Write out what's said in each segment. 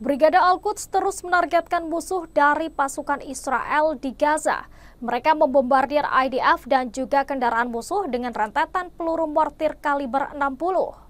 Brigada Al-Quds terus menargetkan musuh dari pasukan Israel di Gaza. Mereka membombardir IDF dan juga kendaraan musuh dengan rentetan peluru mortir kaliber 60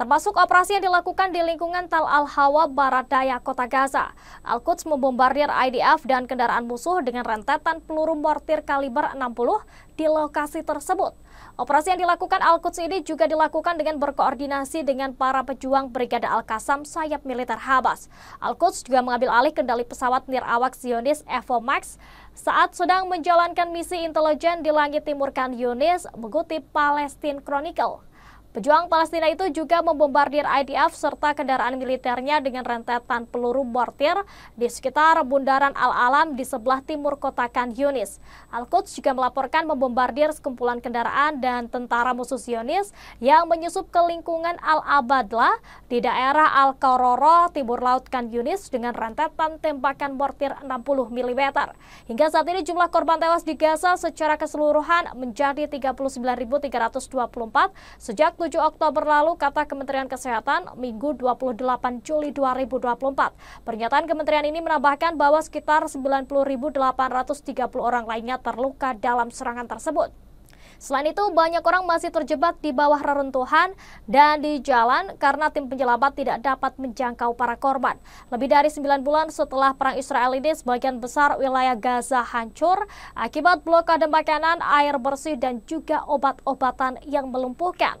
termasuk operasi yang dilakukan di lingkungan Tal Al-Hawa, Barat Daya, Kota Gaza. Al-Quds membombardir IDF dan kendaraan musuh dengan rentetan peluru mortir kaliber 60 di lokasi tersebut. Operasi yang dilakukan Al-Quds ini juga dilakukan dengan berkoordinasi dengan para pejuang Brigada Al-Qassam sayap militer Habas. Al-Quds juga mengambil alih kendali pesawat nirawak Zionis Evo Max saat sedang menjalankan misi intelijen di langit timur kan Yunis mengutip Palestine Chronicle. Pejuang Palestina itu juga membombardir IDF serta kendaraan militernya dengan rentetan peluru mortir di sekitar bundaran Al-Alam di sebelah timur kota Khan Yunis. Al-Quds juga melaporkan membombardir sekumpulan kendaraan dan tentara musuh Zionis yang menyusup ke lingkungan Al-Abadla di daerah Al-Kororo, timur laut Khan Yunis dengan rentetan tembakan mortir 60 mm. Hingga saat ini jumlah korban tewas di Gaza secara keseluruhan menjadi 39.324 sejak 7 Oktober lalu, kata Kementerian Kesehatan, Minggu 28 Juli 2024. Pernyataan Kementerian ini menambahkan bahwa sekitar 90.830 orang lainnya terluka dalam serangan tersebut. Selain itu, banyak orang masih terjebak di bawah reruntuhan dan di jalan karena tim penyelamat tidak dapat menjangkau para korban. Lebih dari 9 bulan setelah perang Israel ini, sebagian besar wilayah Gaza hancur akibat blokade makanan, air bersih, dan juga obat-obatan yang melumpuhkan.